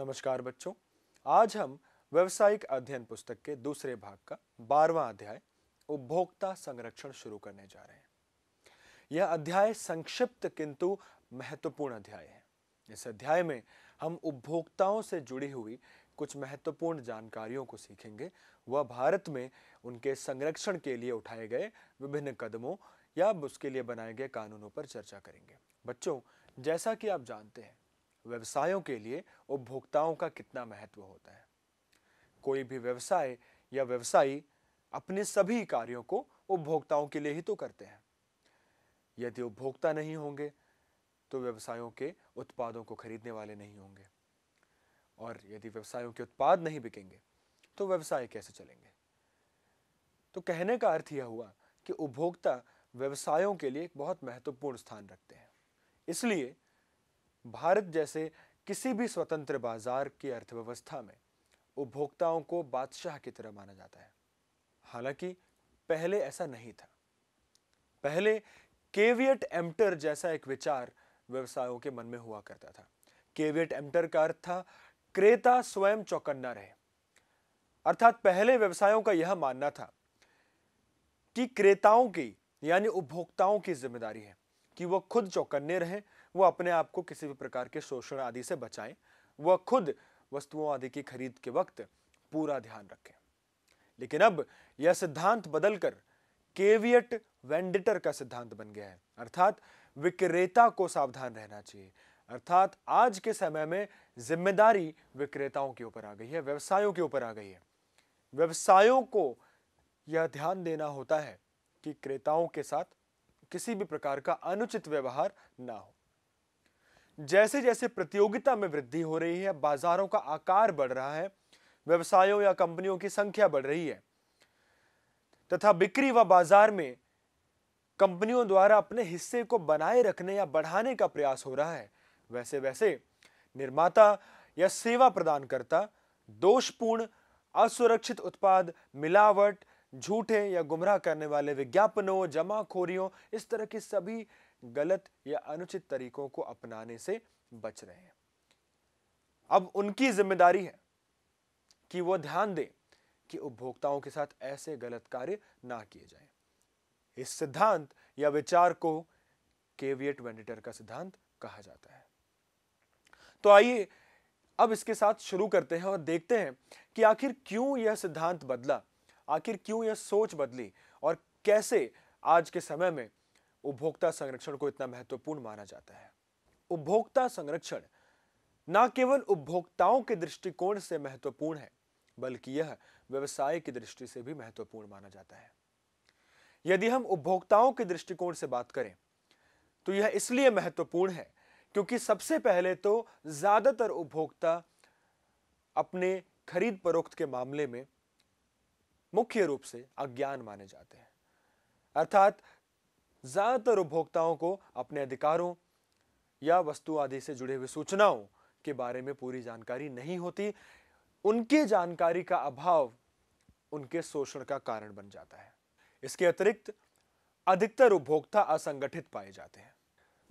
नमस्कार बच्चों आज हम व्यवसायिक अध्ययन पुस्तक के दूसरे भाग का बारवा अध्याय उपभोक्ता संरक्षण शुरू करने जा रहे हैं यह अध्याय संक्षिप्त किंतु महत्वपूर्ण अध्याय है इस अध्याय में हम उपभोक्ताओं से जुड़ी हुई कुछ महत्वपूर्ण जानकारियों को सीखेंगे व भारत में उनके संरक्षण के लिए उठाए गए विभिन्न कदमों या उसके लिए बनाए गए कानूनों पर चर्चा करेंगे बच्चों जैसा कि आप जानते हैं व्यवसायों के लिए उपभोक्ताओं का कितना महत्व होता है कोई भी व्यवसाय या व्यवसायी अपने सभी कार्यों को उपभोक्ताओं के लिए ही तो करते हैं यदि उपभोक्ता नहीं होंगे तो व्यवसायों के उत्पादों को खरीदने वाले नहीं होंगे और यदि व्यवसायों के उत्पाद नहीं बिकेंगे तो व्यवसाय कैसे चलेंगे तो कहने का अर्थ यह हुआ कि उपभोक्ता व्यवसायों के लिए एक बहुत महत्वपूर्ण स्थान रखते हैं इसलिए भारत जैसे किसी भी स्वतंत्र बाजार की अर्थव्यवस्था में उपभोक्ताओं को बादशाह की तरह माना जाता है हालांकि पहले ऐसा नहीं था पहले केवियट एम्टर जैसा एक विचार व्यवसायों के मन में हुआ करता था केवियट एम्टर का अर्थ था क्रेता स्वयं चौकन्ना रहे अर्थात पहले व्यवसायों का यह मानना था कि क्रेताओं की यानी उपभोक्ताओं की जिम्मेदारी है कि वह खुद चौकन्ने रहें वो अपने आप को किसी भी प्रकार के शोषण आदि से बचाएं वह खुद वस्तुओं आदि की खरीद के वक्त पूरा ध्यान रखें लेकिन अब यह सिद्धांत बदलकर केवियट वेंडिटर का सिद्धांत बन गया है अर्थात विक्रेता को सावधान रहना चाहिए अर्थात आज के समय में जिम्मेदारी विक्रेताओं के ऊपर आ गई है व्यवसायों के ऊपर आ गई है व्यवसायों को यह ध्यान देना होता है कि क्रेताओं के साथ किसी भी प्रकार का अनुचित व्यवहार ना हो जैसे जैसे प्रतियोगिता में वृद्धि हो रही है बाजारों का आकार बढ़ रहा है व्यवसायों या कंपनियों की संख्या बढ़ रही है तथा बिक्री व बाजार में कंपनियों द्वारा अपने हिस्से को बनाए रखने या बढ़ाने का प्रयास हो रहा है वैसे वैसे निर्माता या सेवा प्रदानकर्ता दोषपूर्ण असुरक्षित उत्पाद मिलावट झूठे या गुमराह करने वाले विज्ञापनों जमाखोरियों इस तरह की सभी गलत या अनुचित तरीकों को अपनाने से बच रहे हैं अब उनकी जिम्मेदारी है कि वो ध्यान दें कि उपभोक्ताओं के साथ ऐसे गलत कार्य ना किए जाएं। इस सिद्धांत या विचार को केवियट वेंडिटर का सिद्धांत कहा जाता है तो आइए अब इसके साथ शुरू करते हैं और देखते हैं कि आखिर क्यों यह सिद्धांत बदला आखिर क्यों यह सोच बदली और कैसे आज के समय में उपभोक्ता संरक्षण को इतना महत्वपूर्ण माना जाता है उपभोक्ता संरक्षण न केवल उपभोक्ताओं के दृष्टिकोण से महत्वपूर्ण है बल्कि यह व्यवसाय की दृष्टि से भी महत्वपूर्ण माना जाता है यदि हम उपभोक्ताओं के दृष्टिकोण से बात करें तो यह इसलिए महत्वपूर्ण है क्योंकि सबसे पहले तो ज़्यादातर उपभोक्ता अपने खरीद परोक्त के मामले में मुख्य रूप से अज्ञान माने जाते हैं अर्थात ज़्यादातर उपभोक्ताओं को अपने अधिकारों या वस्तु आदि से जुड़े हुए सूचनाओं के बारे में पूरी जानकारी नहीं होती उनके जानकारी का अभाव उनके शोषण का कारण बन जाता है इसके अतिरिक्त अधिकतर उपभोक्ता असंगठित पाए जाते हैं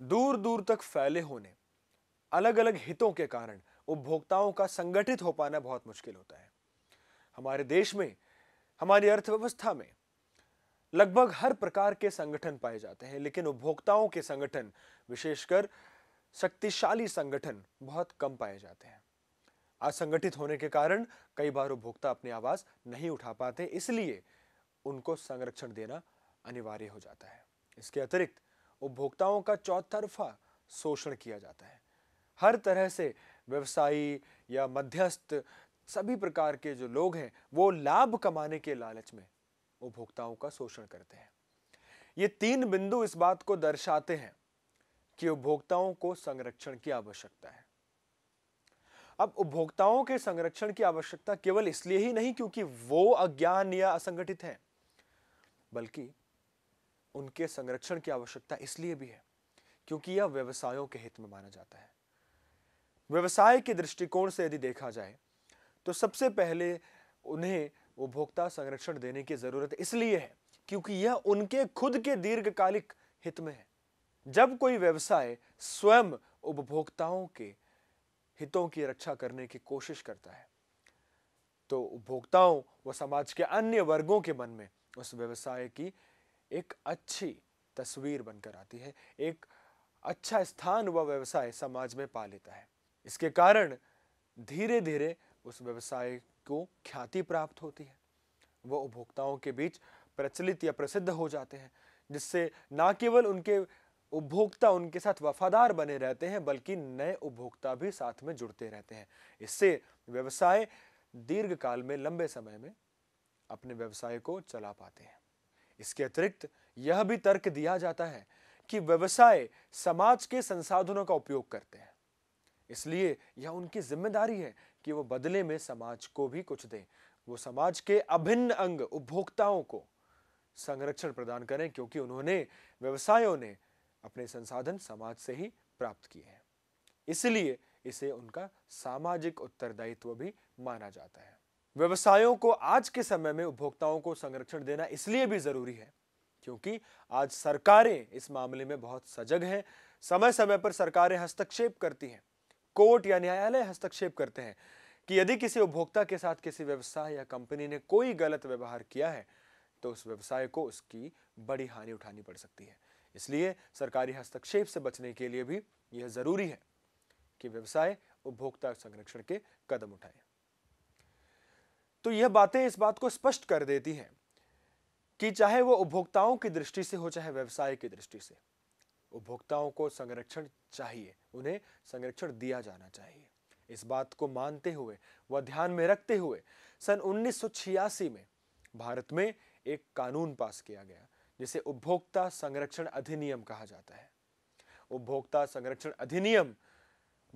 दूर दूर तक फैले होने अलग अलग हितों के कारण उपभोक्ताओं का संगठित हो पाना बहुत मुश्किल होता है हमारे देश में हमारी अर्थव्यवस्था में लगभग हर प्रकार के संगठन पाए जाते हैं लेकिन उपभोक्ताओं के संगठन विशेषकर शक्तिशाली संगठन बहुत कम पाए जाते हैं असंगठित होने के कारण कई बार उपभोक्ता अपनी आवाज नहीं उठा पाते इसलिए उनको संरक्षण देना अनिवार्य हो जाता है इसके अतिरिक्त उपभोक्ताओं का चौतरफा शोषण किया जाता है हर तरह से व्यवसायी या मध्यस्थ सभी प्रकार के जो लोग हैं वो लाभ कमाने के लालच में उपभोक्ताओं का शोषण करते हैं ये तीन बिंदु इस बात को दर्शाते हैं कि उपभोक्ताओं को संरक्षण की आवश्यकता है अब उपभोक्ताओं के संरक्षण की आवश्यकता केवल इसलिए ही नहीं क्योंकि वो अज्ञान या असंगठित हैं बल्कि उनके संरक्षण की आवश्यकता इसलिए भी है क्योंकि यह व्यवसायों के हित में माना जाता है व्यवसाय के दृष्टिकोण से यदि देखा जाए तो सबसे पहले उन्हें उपभोक्ता संरक्षण देने की जरूरत इसलिए है क्योंकि यह उनके खुद के दीर्घकालिक हित में है जब कोई व्यवसाय स्वयं उपभोक्ताओं के हितों की रक्षा करने की कोशिश करता है तो उपभोक्ताओं व समाज के अन्य वर्गों के मन में उस व्यवसाय की एक अच्छी तस्वीर बनकर आती है एक अच्छा स्थान व व्यवसाय समाज में पा लेता है इसके कारण धीरे धीरे उस व्यवसाय को ख्याति प्राप्त होती है वो उपभोक्ताओं के बीच प्रचलित या प्रसिद्ध हो जाते हैं जिससे न केवल उनके उपभोक्ता उनके साथ वफादार बने रहते हैं बल्कि नए उपभोक्ता भी साथ में जुड़ते रहते हैं इससे व्यवसाय दीर्घ काल में लंबे समय में अपने व्यवसाय को चला पाते हैं इसके अतिरिक्त यह भी तर्क दिया जाता है कि व्यवसाय समाज के संसाधनों का उपयोग करते हैं इसलिए यह उनकी जिम्मेदारी है कि वो बदले में समाज को भी कुछ दें वो समाज के अभिन्न अंग उपभोक्ताओं को संरक्षण प्रदान करें क्योंकि उन्होंने व्यवसायों ने अपने संसाधन समाज से ही प्राप्त किए हैं इसलिए इसे उनका सामाजिक उत्तरदायित्व भी माना जाता है व्यवसायों को आज के समय में उपभोक्ताओं को संरक्षण देना इसलिए भी जरूरी है क्योंकि आज सरकारें इस मामले में बहुत सजग हैं समय समय पर सरकारें हस्तक्षेप करती हैं कोर्ट या न्यायालय हस्तक्षेप करते हैं कि यदि किसी उपभोक्ता के साथ किसी व्यवसाय या कंपनी ने कोई गलत व्यवहार किया है तो उस व्यवसाय को उसकी बड़ी हानि उठानी पड़ सकती है इसलिए सरकारी हस्तक्षेप से बचने के लिए भी यह जरूरी है कि व्यवसाय उपभोक्ता संरक्षण के कदम उठाए तो यह बातें इस बात को स्पष्ट कर देती हैं कि चाहे वो उपभोक्ताओं की दृष्टि से हो चाहे व्यवसाय की दृष्टि से उपभोक्ताओं को संरक्षण चाहिए उन्हें संरक्षण दिया जाना चाहिए इस बात को मानते हुए व ध्यान में रखते हुए सन उन्नीस में भारत में एक कानून पास किया गया जिसे उपभोक्ता संरक्षण अधिनियम कहा जाता है उपभोक्ता संरक्षण अधिनियम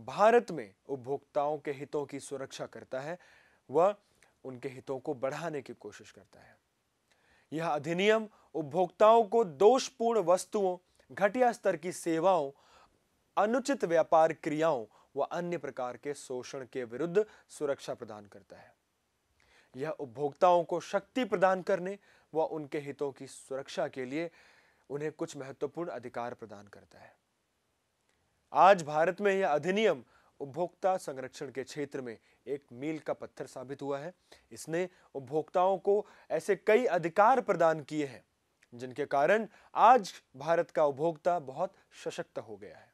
भारत में उपभोक्ताओं के हितों की सुरक्षा करता है व उनके हितों को बढ़ाने की कोशिश करता है यह अधिनियम उपभोक्ताओं को दोषपूर्ण वस्तुओं घटिया स्तर की सेवाओं अनुचित व्यापार क्रियाओं व अन्य प्रकार के शोषण के विरुद्ध सुरक्षा प्रदान करता है यह उपभोक्ताओं को शक्ति प्रदान करने व उनके हितों की सुरक्षा के लिए उन्हें कुछ महत्वपूर्ण अधिकार प्रदान करता है आज भारत में यह अधिनियम उपभोक्ता संरक्षण के क्षेत्र में एक मील का पत्थर साबित हुआ है इसने उपभोक्ताओं को ऐसे कई अधिकार प्रदान किए हैं जिनके कारण आज भारत का उपभोक्ता बहुत सशक्त हो गया है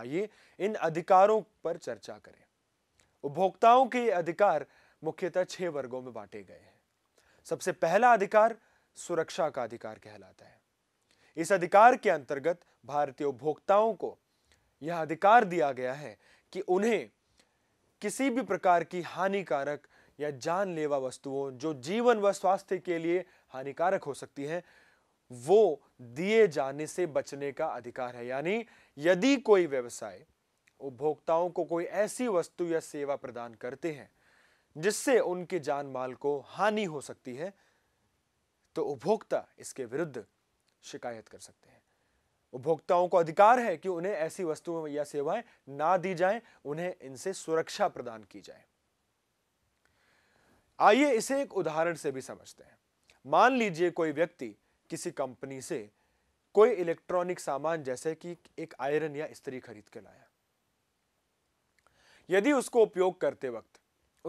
आइए इन अधिकारों पर चर्चा करें उपभोक्ताओं के अधिकार मुख्यतः छह वर्गों में बांटे गए हैं सबसे पहला अधिकार सुरक्षा का अधिकार कहलाता है इस अधिकार के अंतर्गत भारतीय उपभोक्ताओं को यह अधिकार दिया गया है कि उन्हें किसी भी प्रकार की हानिकारक या जानलेवा वस्तुओं जो जीवन व स्वास्थ्य के लिए हानिकारक हो सकती है वो दिए जाने से बचने का अधिकार है यानी यदि कोई व्यवसाय उपभोक्ताओं को कोई ऐसी वस्तु या सेवा प्रदान करते हैं जिससे उनके जान माल को हानि हो सकती है तो उपभोक्ता इसके विरुद्ध शिकायत कर सकते हैं उपभोक्ताओं को अधिकार है कि उन्हें ऐसी वस्तु या सेवाएं ना दी जाएं, उन्हें इनसे सुरक्षा प्रदान की जाए आइए इसे एक उदाहरण से भी समझते हैं मान लीजिए कोई व्यक्ति किसी कंपनी से कोई इलेक्ट्रॉनिक सामान जैसे कि एक आयरन या स्त्री खरीद के लाया यदि उसको उपयोग करते वक्त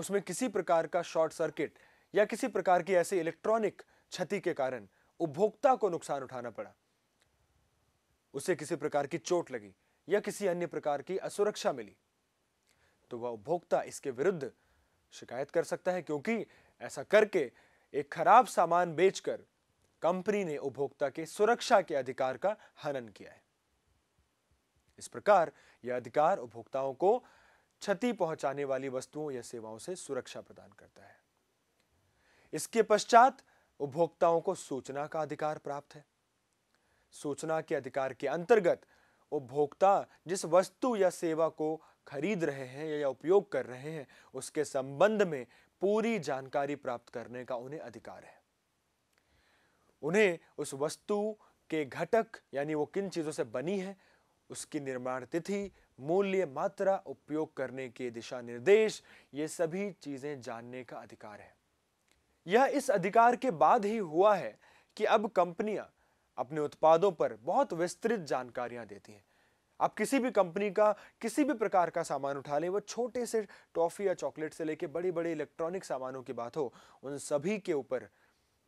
उसमें किसी प्रकार का शॉर्ट सर्किट या किसी प्रकार की ऐसी इलेक्ट्रॉनिक क्षति के कारण उपभोक्ता को नुकसान उठाना पड़ा उसे किसी प्रकार की चोट लगी या किसी अन्य प्रकार की असुरक्षा मिली तो वह उपभोक्ता इसके विरुद्ध शिकायत कर सकता है क्योंकि ऐसा करके एक खराब सामान बेचकर कंपनी ने उपभोक्ता के सुरक्षा के अधिकार का हनन किया है इस प्रकार यह अधिकार उपभोक्ताओं को क्षति पहुंचाने वाली वस्तुओं या सेवाओं से सुरक्षा प्रदान करता है इसके पश्चात उपभोक्ताओं को सूचना का अधिकार प्राप्त है सूचना के अधिकार के अंतर्गत उपभोक्ता जिस वस्तु या सेवा को खरीद रहे हैं या उपयोग कर रहे हैं उसके संबंध में पूरी जानकारी प्राप्त करने का उन्हें अधिकार है उन्हें उस वस्तु के घटक यानी वो किन चीज़ों से बनी है उसकी निर्माण तिथि मूल्य मात्रा उपयोग करने के दिशा निर्देश ये सभी चीज़ें जानने का अधिकार है यह इस अधिकार के बाद ही हुआ है कि अब कंपनियां अपने उत्पादों पर बहुत विस्तृत जानकारियां देती हैं आप किसी भी कंपनी का किसी भी प्रकार का सामान उठा लें वो छोटे से टॉफ़ी या चॉकलेट से लेके बड़े बड़े इलेक्ट्रॉनिक सामानों की बात हो उन सभी के ऊपर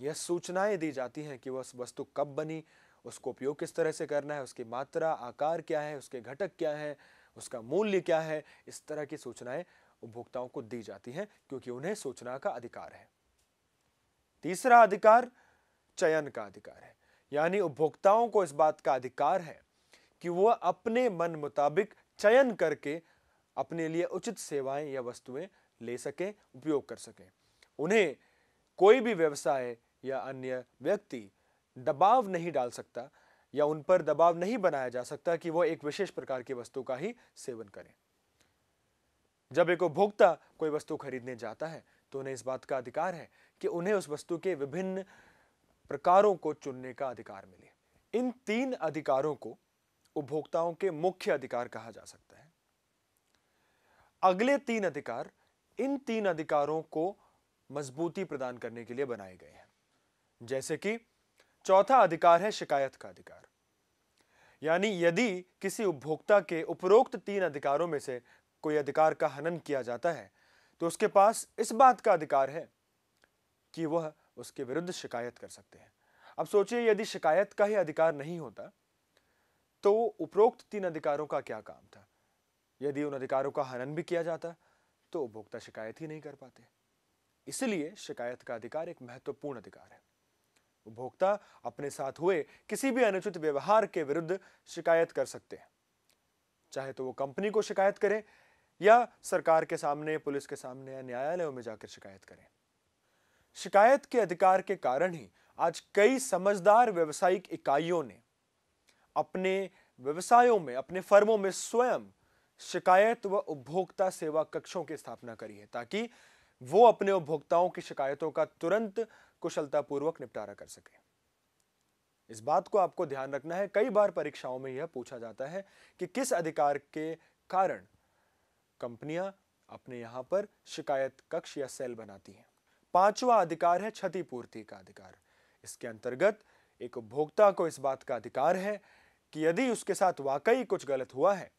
यह सूचनाएं दी जाती हैं कि वह वस्तु कब बनी उसको उपयोग किस तरह से करना है उसकी मात्रा आकार क्या है उसके घटक क्या है उसका मूल्य क्या है इस तरह की सूचनाएं उपभोक्ताओं को दी जाती हैं क्योंकि उन्हें सूचना का अधिकार है तीसरा अधिकार चयन का अधिकार है यानी उपभोक्ताओं को इस बात का अधिकार है कि वह अपने मन मुताबिक चयन करके अपने लिए उचित सेवाएं या वस्तुएं ले सकें उपयोग कर सकें उन्हें कोई भी व्यवसाय या अन्य व्यक्ति दबाव नहीं डाल सकता या उन पर दबाव नहीं बनाया जा सकता कि वह एक विशेष प्रकार की वस्तु का ही सेवन करें जब एक उपभोक्ता कोई वस्तु खरीदने जाता है तो उन्हें इस बात का अधिकार है कि उन्हें उस वस्तु के विभिन्न प्रकारों को चुनने का अधिकार मिले इन तीन अधिकारों को उपभोक्ताओं के मुख्य अधिकार कहा जा सकता है अगले तीन अधिकार इन तीन अधिकारों को मजबूती प्रदान करने के लिए बनाए गए हैं जैसे कि चौथा अधिकार है शिकायत का अधिकार यानी यदि किसी उपभोक्ता के उपरोक्त तीन अधिकारों में से कोई अधिकार का हनन किया जाता है तो उसके पास इस बात का अधिकार है कि वह उसके विरुद्ध शिकायत कर सकते हैं अब सोचिए यदि शिकायत का ही अधिकार नहीं होता तो उपरोक्त तीन अधिकारों का क्या काम था यदि उन अधिकारों का हनन भी किया जाता तो उपभोक्ता शिकायत ही नहीं कर पाते इसलिए शिकायत का अधिकार एक महत्वपूर्ण अधिकार है उपभोक्ता अपने साथ हुए किसी भी अनुचित व्यवहार के विरुद्ध शिकायत कर सकते हैं चाहे तो वो कंपनी को शिकायत करें या सरकार के सामने पुलिस के सामने या न्यायालयों में जाकर शिकायत करें शिकायत के अधिकार के कारण ही आज कई समझदार व्यवसायिक इकाइयों ने अपने व्यवसायों में अपने फर्मों में स्वयं शिकायत व उपभोक्ता सेवा कक्षों की स्थापना करी है ताकि वो अपने उपभोक्ताओं की शिकायतों का तुरंत कुशलतापूर्वक निपटारा कर सके इस बात को आपको ध्यान रखना है कई बार परीक्षाओं में यह पूछा जाता है कि किस अधिकार के कारण कंपनियां अपने यहां पर शिकायत कक्ष या सेल बनाती हैं पांचवा अधिकार है क्षतिपूर्ति का अधिकार इसके अंतर्गत एक उपभोक्ता को इस बात का अधिकार है कि यदि उसके साथ वाकई कुछ गलत हुआ है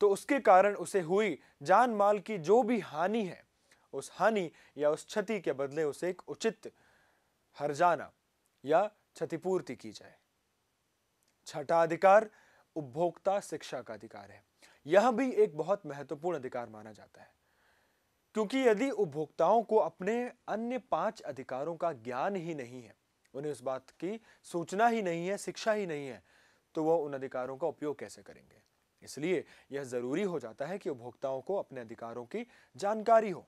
तो उसके कारण उसे हुई जान माल की जो भी हानि है उस हानि या उस क्षति के बदले उसे एक उचित हर्जाना या क्षतिपूर्ति की जाए छठा अधिकार उपभोक्ता शिक्षा का अधिकार है यह भी एक बहुत महत्वपूर्ण अधिकार माना जाता है क्योंकि यदि उपभोक्ताओं को अपने अन्य पांच अधिकारों का ज्ञान ही नहीं है उन्हें उस बात की सूचना ही नहीं है शिक्षा ही नहीं है तो वह उन अधिकारों का उपयोग कैसे करेंगे इसलिए यह जरूरी हो जाता है कि उपभोक्ताओं को अपने अधिकारों की जानकारी हो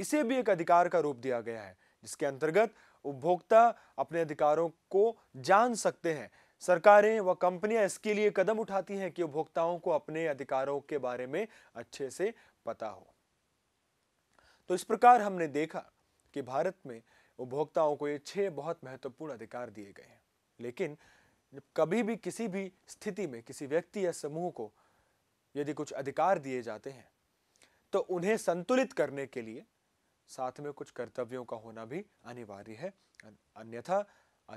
इसे भी एक अधिकार का रूप दिया गया है जिसके अंतर्गत उपभोक्ता अपने अधिकारों को जान सकते हैं सरकारें व कंपनियां इसके लिए कदम उठाती हैं कि उपभोक्ताओं को अपने अधिकारों के बारे में अच्छे से पता हो तो इस प्रकार हमने देखा कि भारत में उपभोक्ताओं को ये छह बहुत महत्वपूर्ण अधिकार दिए गए हैं लेकिन कभी भी किसी भी स्थिति में किसी व्यक्ति या समूह को यदि कुछ अधिकार दिए जाते हैं तो उन्हें संतुलित करने के लिए साथ में कुछ कर्तव्यों का होना भी अनिवार्य है अन्यथा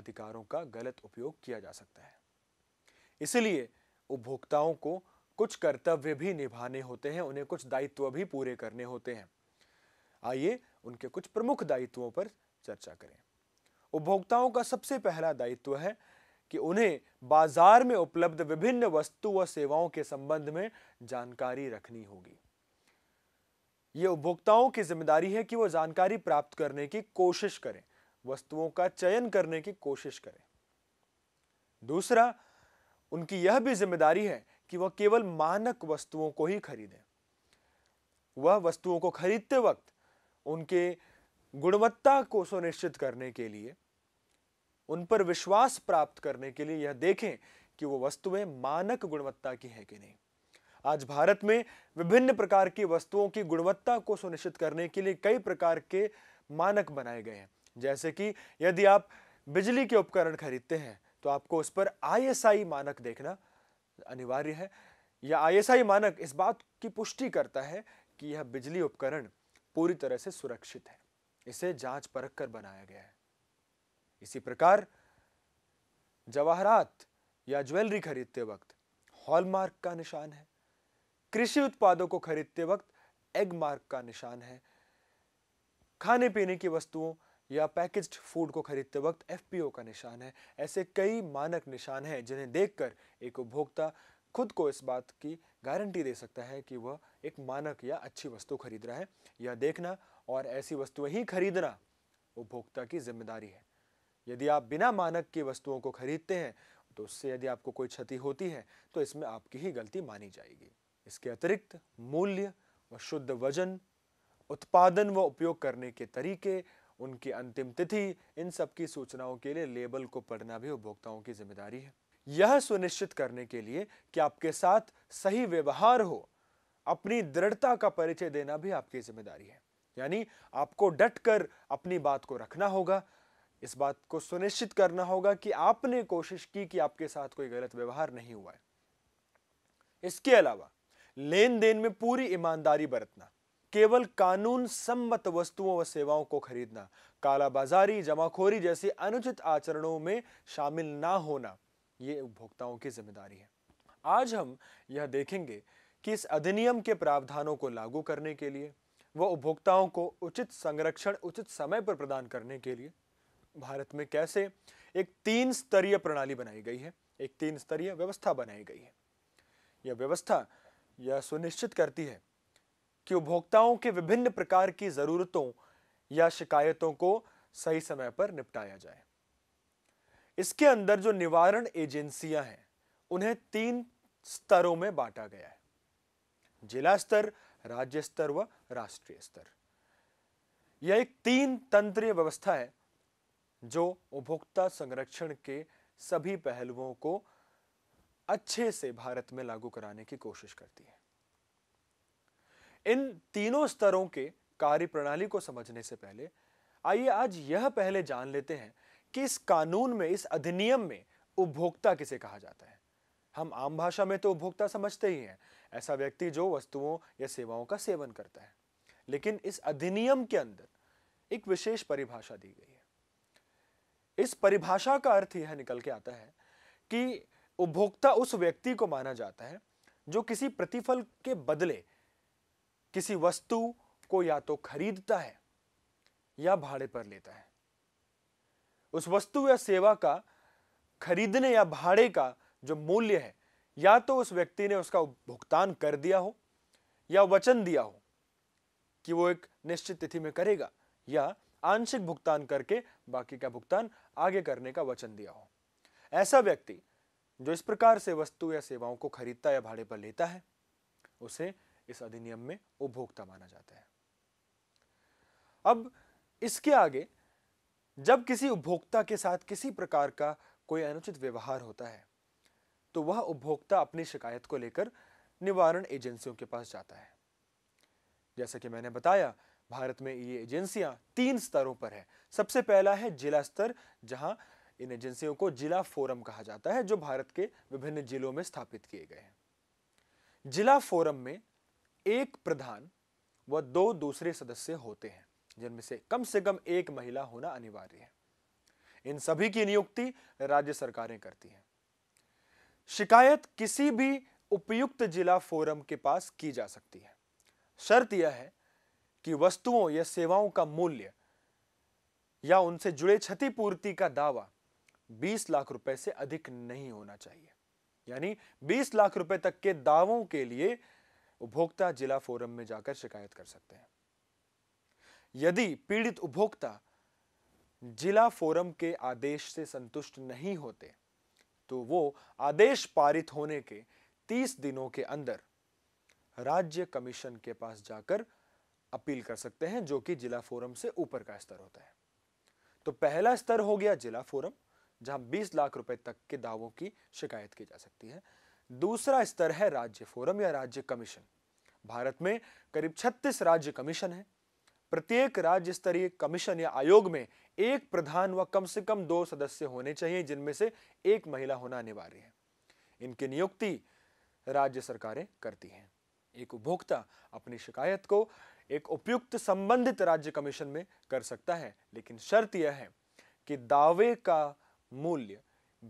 अधिकारों का गलत उपयोग किया जा सकता है इसलिए उपभोक्ताओं को कुछ कर्तव्य भी निभाने होते हैं उन्हें कुछ दायित्व भी पूरे करने होते हैं आइए उनके कुछ प्रमुख दायित्वों पर चर्चा करें उपभोक्ताओं का सबसे पहला दायित्व है कि उन्हें बाजार में उपलब्ध विभिन्न वस्तु व सेवाओं के संबंध में जानकारी रखनी होगी ये उपभोक्ताओं की जिम्मेदारी है कि वो जानकारी प्राप्त करने की कोशिश करें वस्तुओं का चयन करने की कोशिश करें दूसरा उनकी यह भी जिम्मेदारी है कि वह केवल मानक वस्तुओं को ही खरीदें वह वस्तुओं को खरीदते वक्त उनके गुणवत्ता को सुनिश्चित करने के लिए उन पर विश्वास प्राप्त करने के लिए यह देखें कि वो वस्तुएं मानक गुणवत्ता की हैं कि नहीं आज भारत में विभिन्न प्रकार की वस्तुओं की गुणवत्ता को सुनिश्चित करने के लिए कई प्रकार के मानक बनाए गए हैं जैसे कि यदि आप बिजली के उपकरण खरीदते हैं तो आपको उस पर आईएसआई मानक देखना अनिवार्य है यह आईएसआई मानक इस बात की पुष्टि करता है कि यह बिजली उपकरण पूरी तरह से सुरक्षित है इसे जांच परख कर बनाया गया है इसी प्रकार जवाहरात या ज्वेलरी खरीदते वक्त हॉलमार्क का निशान है कृषि उत्पादों को खरीदते वक्त एग मार्क का निशान है खाने पीने की वस्तुओं या पैकेज्ड फूड को खरीदते वक्त एफपीओ का निशान है ऐसे कई मानक निशान हैं जिन्हें देखकर एक उपभोक्ता खुद को इस बात की गारंटी दे सकता है कि वह एक मानक या अच्छी वस्तु खरीद रहा है यह देखना और ऐसी वस्तुएं ही खरीदना उपभोक्ता की जिम्मेदारी है यदि आप बिना मानक की वस्तुओं को खरीदते हैं तो उससे यदि आपको कोई क्षति होती है तो इसमें आपकी ही गलती मानी जाएगी इसके अतिरिक्त मूल्य व शुद्ध वजन उत्पादन व उपयोग करने के तरीके उनकी अंतिम तिथि इन सब की सूचनाओं के लिए लेबल को पढ़ना भी उपभोक्ताओं की जिम्मेदारी है यह सुनिश्चित करने के लिए कि आपके साथ सही व्यवहार हो अपनी दृढ़ता का परिचय देना भी आपकी जिम्मेदारी है यानी आपको डट कर अपनी बात को रखना होगा इस बात को सुनिश्चित करना होगा कि आपने कोशिश की कि आपके साथ कोई गलत व्यवहार नहीं हुआ है इसके अलावा लेन देन में पूरी ईमानदारी बरतना केवल कानून सम्मत वस्तुओं व सेवाओं को खरीदना कालाबाजारी जमाखोरी जैसे अनुचित आचरणों में शामिल ना होना ये उपभोक्ताओं की जिम्मेदारी है आज हम यह देखेंगे कि इस अधिनियम के प्रावधानों को लागू करने के लिए व उपभोक्ताओं को उचित संरक्षण उचित समय पर प्रदान करने के लिए भारत में कैसे एक तीन स्तरीय प्रणाली बनाई गई है एक तीन स्तरीय व्यवस्था बनाई गई है यह व्यवस्था यह सुनिश्चित करती है कि उपभोक्ताओं के विभिन्न प्रकार की जरूरतों या शिकायतों को सही समय पर निपटाया जाए इसके अंदर जो निवारण एजेंसियां हैं उन्हें तीन स्तरों में बांटा गया है जिला स्तर राज्य स्तर व राष्ट्रीय स्तर यह एक तीन तंत्रीय व्यवस्था है जो उपभोक्ता संरक्षण के सभी पहलुओं को अच्छे से भारत में लागू कराने की कोशिश करती है इन तीनों स्तरों के कार्य प्रणाली को समझने से पहले आइए आज यह पहले जान लेते हैं कि इस कानून में इस अधिनियम में उपभोक्ता किसे कहा जाता है हम आम भाषा में तो उपभोक्ता समझते ही हैं ऐसा व्यक्ति जो वस्तुओं या सेवाओं का सेवन करता है लेकिन इस अधिनियम के अंदर एक विशेष परिभाषा दी गई है इस परिभाषा का अर्थ यह निकल के आता है कि उपभोक्ता उस व्यक्ति को माना जाता है जो किसी प्रतिफल के बदले किसी वस्तु को या तो खरीदता है या भाड़े पर लेता है उस वस्तु या सेवा का खरीदने या भाड़े का जो मूल्य है या तो उस व्यक्ति ने उसका भुगतान कर दिया हो या वचन दिया हो कि वो एक निश्चित तिथि में करेगा या आंशिक भुगतान करके बाकी का भुगतान आगे करने का वचन दिया हो ऐसा व्यक्ति जो इस प्रकार से वस्तु या सेवाओं को खरीदता या भाड़े पर लेता है उसे इस अधिनियम में उपभोक्ता माना जाता है अब इसके आगे जब किसी उपभोक्ता के साथ किसी प्रकार का कोई अनुचित व्यवहार होता है तो वह उपभोक्ता अपनी शिकायत को लेकर निवारण एजेंसियों के पास जाता है जैसा कि मैंने बताया भारत में ये एजेंसियां तीन स्तरों पर है सबसे पहला है जिला स्तर जहां इन एजेंसियों को जिला फोरम कहा जाता है जो भारत के विभिन्न जिलों में स्थापित किए गए हैं जिला फोरम में एक प्रधान व दो दूसरे सदस्य होते हैं जिनमें से कम से कम एक महिला होना अनिवार्य है इन सभी की नियुक्ति राज्य सरकारें करती हैं शिकायत किसी भी उपयुक्त जिला फोरम के पास की जा सकती है शर्त यह है कि वस्तुओं या सेवाओं का मूल्य या उनसे जुड़े क्षतिपूर्ति का दावा 20 लाख रुपए से अधिक नहीं होना चाहिए यानी 20 लाख रुपए तक के दावों के लिए उपभोक्ता जिला फोरम में जाकर शिकायत कर सकते हैं यदि पीड़ित उपभोक्ता जिला फोरम के आदेश से संतुष्ट नहीं होते तो वो आदेश पारित होने के 30 दिनों के अंदर राज्य कमीशन के पास जाकर अपील कर सकते हैं जो कि जिला फोरम से ऊपर का स्तर होता है तो पहला स्तर हो गया जिला फोरम जहां 20 लाख रुपए तक के दावों की शिकायत की जा सकती है दूसरा स्तर है राज्य फोरम या राज्य कमीशन भारत में करीब 36 राज्य कमीशन है प्रत्येक राज्य स्तरीय कमीशन या आयोग में एक प्रधान व कम से कम दो सदस्य होने चाहिए जिनमें से एक महिला होना अनिवार्य है इनकी नियुक्ति राज्य सरकारें करती हैं एक उपभोक्ता अपनी शिकायत को एक उपयुक्त संबंधित राज्य कमीशन में कर सकता है लेकिन शर्त यह है कि दावे का मूल्य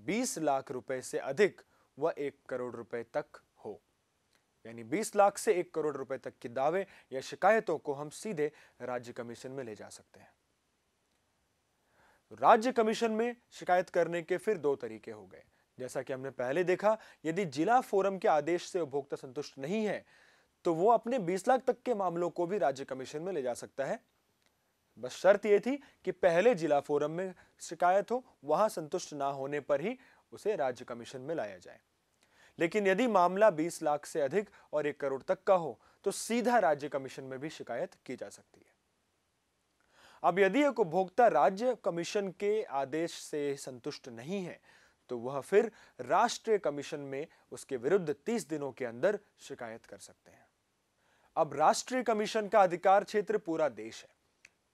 20 लाख रुपए से अधिक व 1 करोड़ रुपए तक हो यानी 20 लाख से 1 करोड़ रुपए तक के दावे या शिकायतों को हम सीधे राज्य कमीशन में ले जा सकते हैं राज्य कमीशन में शिकायत करने के फिर दो तरीके हो गए जैसा कि हमने पहले देखा यदि जिला फोरम के आदेश से उपभोक्ता संतुष्ट नहीं है तो वो अपने 20 लाख तक के मामलों को भी राज्य कमीशन में ले जा सकता है बस शर्त ये थी कि पहले जिला फोरम में शिकायत हो वहां संतुष्ट ना होने पर ही उसे राज्य कमीशन में लाया जाए लेकिन यदि मामला 20 लाख से अधिक और एक करोड़ तक का हो तो सीधा राज्य कमीशन में भी शिकायत की जा सकती है अब यदि एक उपभोक्ता राज्य कमीशन के आदेश से संतुष्ट नहीं है तो वह फिर राष्ट्रीय कमीशन में उसके विरुद्ध 30 दिनों के अंदर शिकायत कर सकते हैं अब राष्ट्रीय कमीशन का अधिकार क्षेत्र पूरा देश है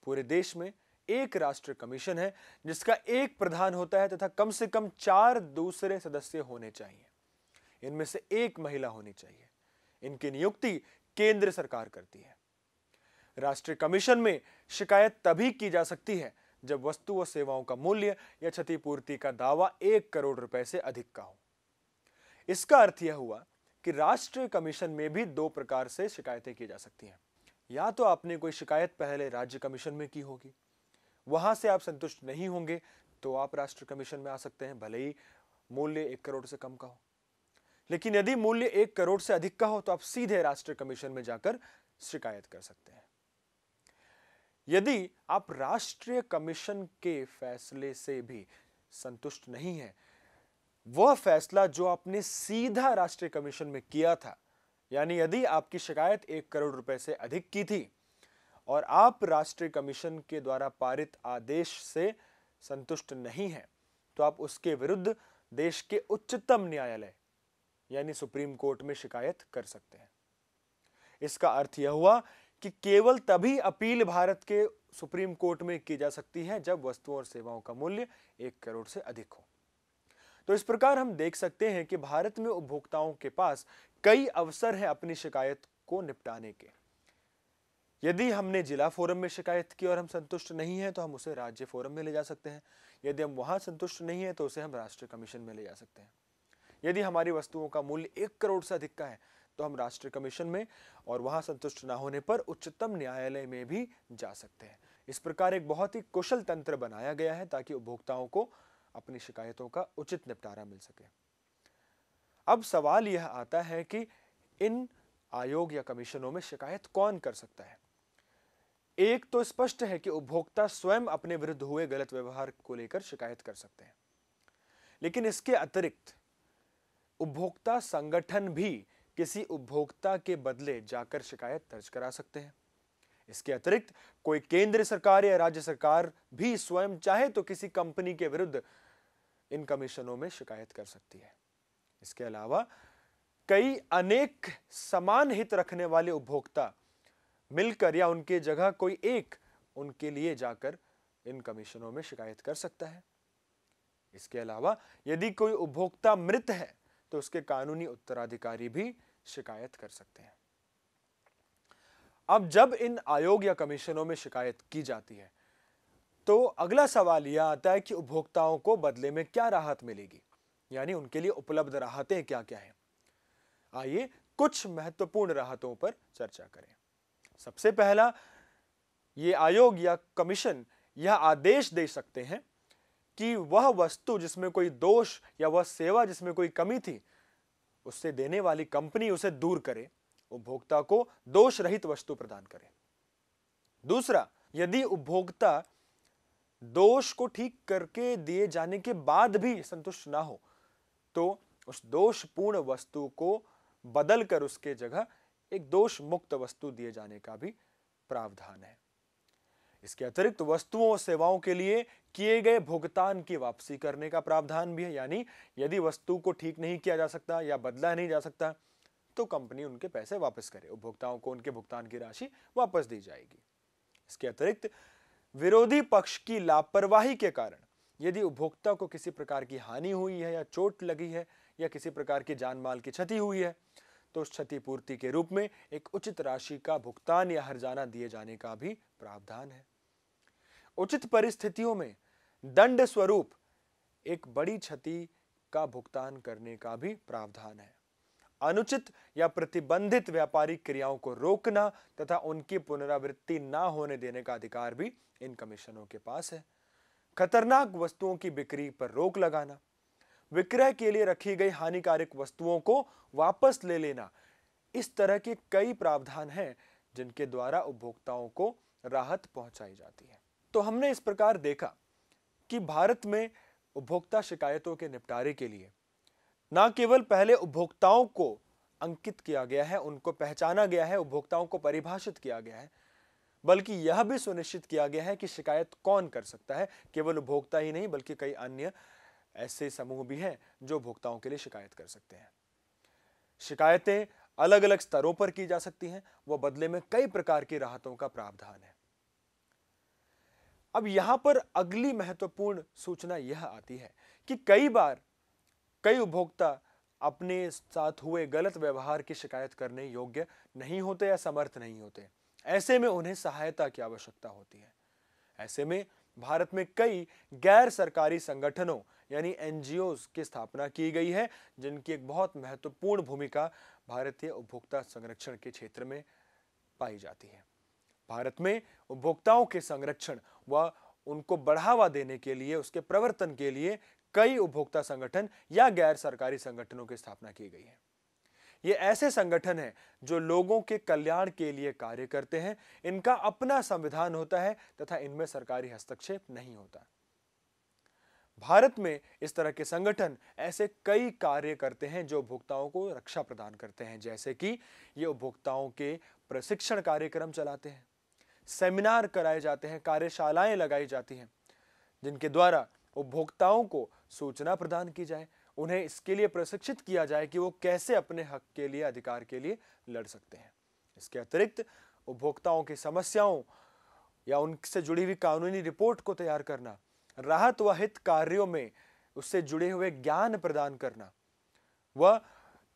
पूरे देश में एक राष्ट्रीय कमीशन है जिसका एक प्रधान होता है तथा कम से कम चार दूसरे सदस्य होने चाहिए इनमें से एक महिला होनी चाहिए इनकी नियुक्ति केंद्र सरकार करती है राष्ट्रीय कमीशन में शिकायत तभी की जा सकती है जब वस्तु व सेवाओं का मूल्य या क्षतिपूर्ति का दावा एक करोड़ रुपए से अधिक का हो इसका अर्थ यह हुआ कि राष्ट्रीय कमीशन में भी दो प्रकार से शिकायतें की जा सकती हैं या तो आपने कोई शिकायत पहले राज्य कमीशन में की होगी वहां से आप संतुष्ट नहीं होंगे तो आप राष्ट्रीय कमीशन में आ सकते हैं भले ही मूल्य एक करोड़ से कम का हो लेकिन यदि मूल्य एक करोड़ से अधिक का हो तो आप सीधे राष्ट्रीय कमीशन में जाकर शिकायत कर सकते हैं यदि आप राष्ट्रीय कमीशन के फैसले से भी संतुष्ट नहीं है वह फैसला जो आपने सीधा राष्ट्रीय कमीशन में किया था यानी यदि आपकी शिकायत एक करोड़ रुपए से अधिक की थी और आप राष्ट्रीय कमीशन के द्वारा पारित आदेश से संतुष्ट नहीं हैं तो आप उसके विरुद्ध देश के उच्चतम न्यायालय यानी सुप्रीम कोर्ट में शिकायत कर सकते हैं इसका अर्थ यह हुआ कि केवल तभी अपील भारत के सुप्रीम कोर्ट में की जा सकती है जब वस्तुओं और सेवाओं का मूल्य एक करोड़ से अधिक हो तो इस प्रकार हम देख सकते हैं कि भारत में उपभोक्ताओं के पास कई अवसर हैं अपनी शिकायत को निपटाने के यदि हमने जिला फोरम में शिकायत की और हम संतुष्ट नहीं हैं तो हम उसे राज्य फोरम में ले जा सकते हैं यदि हम वहां संतुष्ट नहीं है तो उसे हम राष्ट्रीय कमीशन में ले जा सकते हैं यदि हमारी वस्तुओं का मूल्य एक करोड़ से अधिक का है तो हम राष्ट्रीय कमीशन में और वहां संतुष्ट ना होने पर उच्चतम न्यायालय में भी जा सकते हैं इस प्रकार एक बहुत ही कुशल तंत्र बनाया गया है ताकि उपभोक्ताओं को अपनी शिकायतों का उचित निपटारा मिल सके अब सवाल यह आता है कि इन आयोग या कमीशनों में शिकायत कौन कर सकता है एक तो स्पष्ट है कि उपभोक्ता स्वयं अपने विरुद्ध हुए गलत व्यवहार को लेकर शिकायत कर सकते हैं लेकिन इसके अतिरिक्त उपभोक्ता संगठन भी किसी उपभोक्ता के बदले जाकर शिकायत दर्ज करा सकते हैं इसके अतिरिक्त कोई केंद्र सरकार या राज्य सरकार भी स्वयं चाहे तो किसी कंपनी के विरुद्ध इन कमीशनों में शिकायत कर सकती है इसके अलावा कई अनेक समान हित रखने वाले उपभोक्ता मिलकर या उनके जगह कोई एक उनके लिए जाकर इन कमीशनों में शिकायत कर सकता है इसके अलावा यदि कोई उपभोक्ता मृत है तो उसके कानूनी उत्तराधिकारी भी शिकायत कर सकते हैं अब जब इन आयोग या कमीशनों में शिकायत की जाती है तो अगला सवाल यह आता है कि उपभोक्ताओं को बदले में क्या राहत मिलेगी यानी उनके लिए उपलब्ध राहतें क्या क्या हैं आइए कुछ महत्वपूर्ण राहतों पर चर्चा करें सबसे पहला ये आयोग या कमीशन यह आदेश दे सकते हैं कि वह वस्तु जिसमें कोई दोष या वह सेवा जिसमें कोई कमी थी उससे देने वाली कंपनी उसे दूर करे उपभोक्ता को दोष रहित वस्तु प्रदान करे दूसरा यदि उपभोक्ता दोष को ठीक करके दिए जाने के बाद भी संतुष्ट ना हो तो उस दोषपूर्ण वस्तु को बदल कर उसके जगह एक दोष मुक्त वस्तु दिए जाने का भी प्रावधान है इसके अतिरिक्त वस्तुओं और सेवाओं के लिए किए गए भुगतान की वापसी करने का प्रावधान भी है यानी यदि वस्तु को ठीक नहीं किया जा सकता या बदला नहीं जा सकता तो कंपनी उनके पैसे वापस करे उपभोक्ताओं को उनके भुगतान की राशि वापस दी जाएगी इसके अतिरिक्त विरोधी पक्ष की लापरवाही के कारण यदि उपभोक्ता को किसी प्रकार की हानि हुई है या चोट लगी है या किसी प्रकार की जान माल की क्षति हुई है तो उस क्षतिपूर्ति के रूप में एक उचित राशि का भुगतान या हरजाना दिए जाने का भी प्रावधान है उचित परिस्थितियों में दंड स्वरूप एक बड़ी क्षति का भुगतान करने का भी प्रावधान है अनुचित या प्रतिबंधित व्यापारिक क्रियाओं को रोकना तथा उनकी पुनरावृत्ति ना होने देने का अधिकार भी इन कमीशनों के पास है खतरनाक वस्तुओं की बिक्री पर रोक लगाना विक्रय के लिए रखी गई हानिकारक वस्तुओं को वापस ले लेना इस तरह के कई प्रावधान हैं जिनके द्वारा उपभोक्ताओं को राहत पहुंचाई जाती है तो हमने इस प्रकार देखा कि भारत में उपभोक्ता शिकायतों के निपटारे के लिए न केवल पहले उपभोक्ताओं को अंकित किया गया है उनको पहचाना गया है उपभोक्ताओं को परिभाषित किया गया है बल्कि यह भी सुनिश्चित किया गया है कि शिकायत कौन कर सकता है केवल उपभोक्ता ही नहीं बल्कि कई अन्य ऐसे समूह भी हैं जो उपभोक्ताओं के लिए शिकायत कर सकते हैं शिकायतें अलग अलग स्तरों पर की जा सकती हैं वह बदले में कई प्रकार की राहतों का प्रावधान है अब यहां पर अगली महत्वपूर्ण सूचना यह आती है कि कई बार कई उपभोक्ता अपने साथ हुए गलत व्यवहार की शिकायत करने योग्य नहीं होते या समर्थ नहीं होते ऐसे में उन्हें सहायता की आवश्यकता होती है ऐसे में भारत में कई गैर सरकारी संगठनों यानी एन की स्थापना की गई है जिनकी एक बहुत महत्वपूर्ण भूमिका भारतीय उपभोक्ता संरक्षण के क्षेत्र में पाई जाती है भारत में उपभोक्ताओं के संरक्षण व उनको बढ़ावा देने के लिए उसके प्रवर्तन के लिए कई उपभोक्ता संगठन या गैर सरकारी संगठनों की स्थापना की गई है ये ऐसे संगठन हैं जो लोगों के कल्याण के लिए कार्य करते हैं इनका अपना संविधान होता है तथा इनमें सरकारी हस्तक्षेप नहीं होता भारत में इस तरह के संगठन ऐसे कई कार्य करते हैं जो उपभोक्ताओं को रक्षा प्रदान करते हैं जैसे कि ये उपभोक्ताओं के प्रशिक्षण कार्यक्रम चलाते हैं सेमिनार कराए जाते हैं कार्यशालाएं लगाई जाती हैं जिनके द्वारा उपभोक्ताओं को सूचना प्रदान की जाए उन्हें इसके लिए प्रशिक्षित किया जाए कि वो कैसे अपने हक के लिए अधिकार के लिए लड़ सकते हैं इसके अतिरिक्त उपभोक्ताओं की समस्याओं या उनसे जुड़ी हुई कानूनी रिपोर्ट को तैयार करना राहत व हित कार्यों में उससे जुड़े हुए ज्ञान प्रदान करना व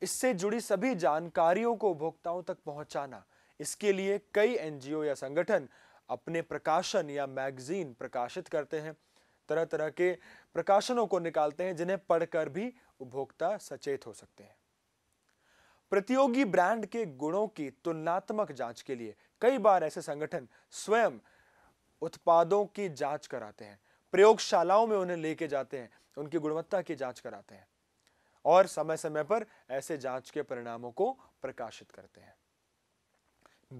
इससे जुड़ी सभी जानकारियों को उपभोक्ताओं तक पहुंचाना इसके लिए कई एनजीओ या संगठन अपने प्रकाशन या मैगजीन प्रकाशित करते हैं तरह तरह के प्रकाशनों को निकालते हैं जिन्हें पढ़कर भी उपभोक्ता सचेत हो सकते हैं प्रतियोगी ब्रांड के गुणों की तुलनात्मक जांच के लिए कई बार ऐसे संगठन स्वयं उत्पादों की जांच कराते हैं प्रयोगशालाओं में उन्हें लेके जाते हैं उनकी गुणवत्ता की जांच कराते हैं और समय समय पर ऐसे जांच के परिणामों को प्रकाशित करते हैं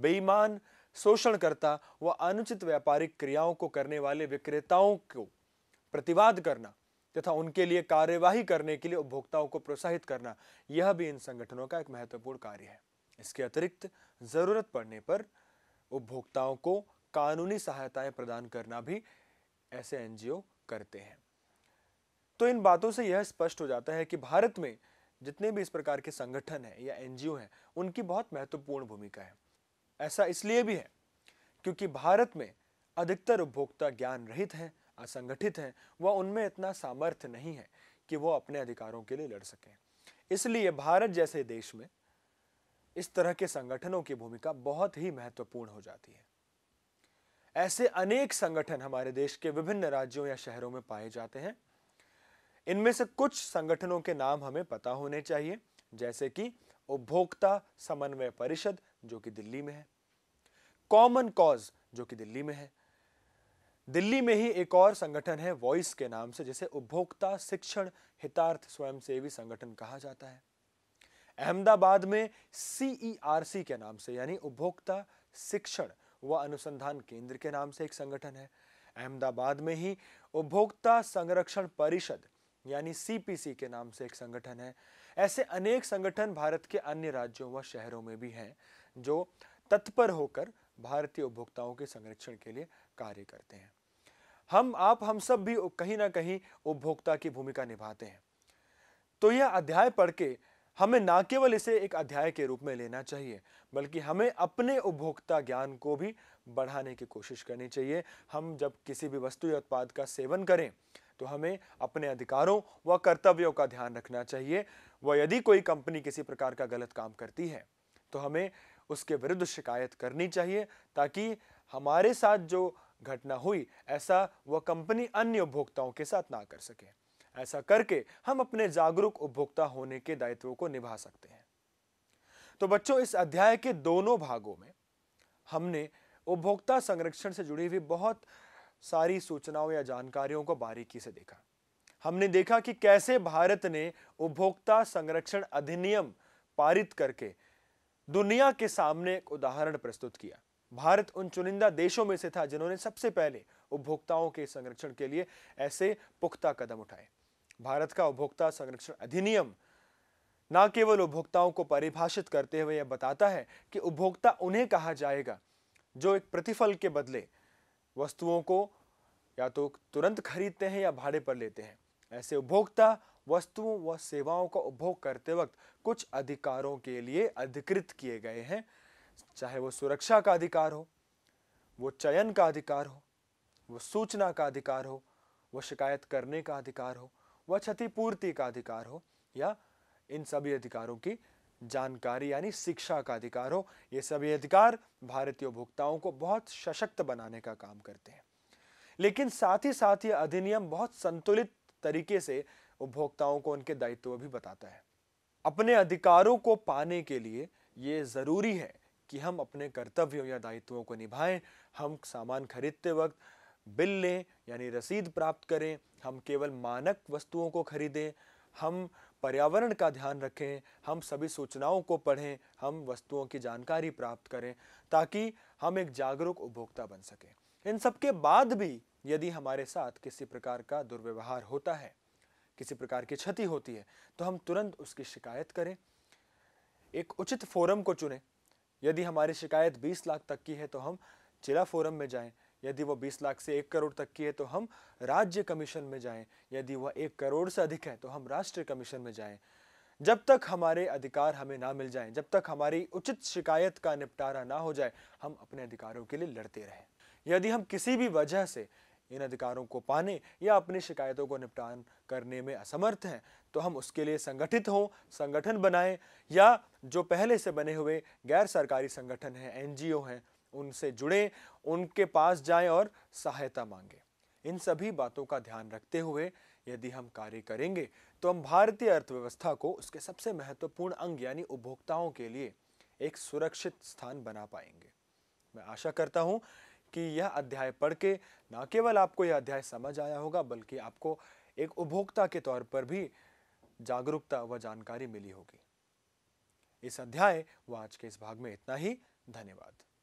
बेईमान शोषणकर्ता व अनुचित व्यापारिक क्रियाओं को करने वाले विक्रेताओं को प्रतिवाद करना तथा उनके लिए कार्यवाही करने के लिए उपभोक्ताओं को प्रोत्साहित करना यह भी इन संगठनों का एक महत्वपूर्ण कार्य है इसके अतिरिक्त जरूरत पड़ने पर उपभोक्ताओं को कानूनी सहायताएं प्रदान करना भी ऐसे एनजीओ करते हैं तो इन बातों से यह स्पष्ट हो जाता है कि भारत में जितने भी इस प्रकार के संगठन हैं या एनजीओ हैं उनकी बहुत महत्वपूर्ण भूमिका है ऐसा इसलिए भी है क्योंकि भारत में अधिकतर उपभोक्ता ज्ञान रहित हैं असंगठित हैं व उनमें इतना सामर्थ्य नहीं है कि वो अपने अधिकारों के लिए लड़ सकें इसलिए भारत जैसे देश में इस तरह के संगठनों की भूमिका बहुत ही महत्वपूर्ण हो जाती है ऐसे अनेक संगठन हमारे देश के विभिन्न राज्यों या शहरों में पाए जाते हैं इनमें से कुछ संगठनों के नाम हमें पता होने चाहिए जैसे कि उपभोक्ता समन्वय परिषद जो कि दिल्ली में है कॉमन कॉज जो कि दिल्ली में है दिल्ली में ही एक और संगठन है वॉइस के नाम से जिसे उपभोक्ता शिक्षण हितार्थ स्वयंसेवी संगठन कहा जाता है अहमदाबाद में सीईआरसी e के नाम से यानी उपभोक्ता शिक्षण व अनुसंधान केंद्र के नाम से एक संगठन है अहमदाबाद में ही उपभोक्ता संरक्षण परिषद यानी सीपीसी के नाम से एक संगठन है ऐसे अनेक संगठन भारत के अन्य राज्यों व शहरों में भी हैं जो तत्पर होकर भारतीय उपभोक्ताओं के संरक्षण के लिए कार्य करते हैं हम आप हम सब भी कहीं ना कहीं उपभोक्ता की भूमिका निभाते हैं तो यह अध्याय पढ़ के हमें ना केवल इसे एक अध्याय के रूप में लेना चाहिए बल्कि हमें अपने उपभोक्ता ज्ञान को भी बढ़ाने की कोशिश करनी चाहिए हम जब किसी भी वस्तु या उत्पाद का सेवन करें तो हमें अपने अधिकारों व कर्तव्यों का ध्यान रखना चाहिए व यदि कोई कंपनी किसी प्रकार का गलत काम करती है तो हमें उसके विरुद्ध शिकायत करनी चाहिए ताकि हमारे साथ जो घटना हुई ऐसा वह कंपनी अन्य उपभोक्ताओं के साथ ना कर सके ऐसा करके हम अपने जागरूक उपभोक्ता होने के दायित्वों को निभा सकते हैं तो बच्चों इस अध्याय के दोनों भागों में हमने उपभोक्ता संरक्षण से जुड़ी हुई बहुत सारी सूचनाओं या जानकारियों को बारीकी से देखा हमने देखा कि कैसे भारत ने उपभोक्ता संरक्षण अधिनियम पारित करके दुनिया के सामने एक उदाहरण प्रस्तुत किया भारत उन चुनिंदा देशों में से था जिन्होंने सबसे पहले उपभोक्ताओं के संरक्षण के लिए ऐसे पुख्ता कदम उठाए भारत का उपभोक्ता संरक्षण अधिनियम न केवल उपभोक्ताओं को परिभाषित करते हुए यह बताता है कि उपभोक्ता उन्हें कहा जाएगा जो एक प्रतिफल के बदले वस्तुओं को या तो तुरंत खरीदते हैं या भाड़े पर लेते हैं ऐसे उपभोक्ता वस्तुओं व सेवाओं का उपभोग करते वक्त कुछ अधिकारों के लिए अधिकृत किए गए हैं चाहे वो सुरक्षा का अधिकार हो वो चयन का अधिकार हो वो सूचना का अधिकार हो वो शिकायत करने का अधिकार हो वह क्षतिपूर्ति का अधिकार हो या इन सभी अधिकारों की जानकारी यानी शिक्षा का अधिकार हो ये सभी अधिकार भारतीय उपभोक्ताओं को बहुत सशक्त बनाने का काम करते हैं लेकिन साथ ही साथ ये अधिनियम बहुत संतुलित तरीके से उपभोक्ताओं को उनके दायित्व भी बताता है अपने अधिकारों को पाने के लिए ये जरूरी है कि हम अपने कर्तव्यों या दायित्वों को निभाएं हम सामान खरीदते वक्त बिल लें यानी रसीद प्राप्त करें हम केवल मानक वस्तुओं को खरीदें हम पर्यावरण का ध्यान रखें हम सभी सूचनाओं को पढ़ें हम वस्तुओं की जानकारी प्राप्त करें ताकि हम एक जागरूक उपभोक्ता बन सकें इन सब के बाद भी यदि हमारे साथ किसी प्रकार का दुर्व्यवहार होता है किसी प्रकार की क्षति होती है तो हम तुरंत उसकी शिकायत करें एक उचित फोरम को चुनें यदि हमारी शिकायत 20 लाख तक की है तो हम जिला फोरम में जाएं यदि वह 20 लाख से एक करोड़ तक की है तो हम राज्य कमीशन में जाएं यदि वह एक करोड़ से अधिक है तो हम राष्ट्रीय कमीशन में जाएं जब तक हमारे अधिकार हमें ना मिल जाएं जब तक हमारी उचित शिकायत का निपटारा ना हो जाए हम अपने अधिकारों के लिए लड़ते रहें यदि हम किसी भी वजह से इन अधिकारों को पाने या अपनी शिकायतों को निपटान करने में असमर्थ हैं तो हम उसके लिए संगठित हों संगठन बनाएं या जो पहले से बने हुए गैर सरकारी संगठन हैं एनजीओ हैं उनसे जुड़ें उनके पास जाएं और सहायता मांगें इन सभी बातों का ध्यान रखते हुए यदि हम कार्य करेंगे तो हम भारतीय अर्थव्यवस्था को उसके सबसे महत्वपूर्ण अंग यानी उपभोक्ताओं के लिए एक सुरक्षित स्थान बना पाएंगे मैं आशा करता हूँ कि यह अध्याय पढ़ के ना केवल आपको यह अध्याय समझ आया होगा बल्कि आपको एक उपभोक्ता के तौर पर भी जागरूकता व जानकारी मिली होगी इस अध्याय व आज के इस भाग में इतना ही धन्यवाद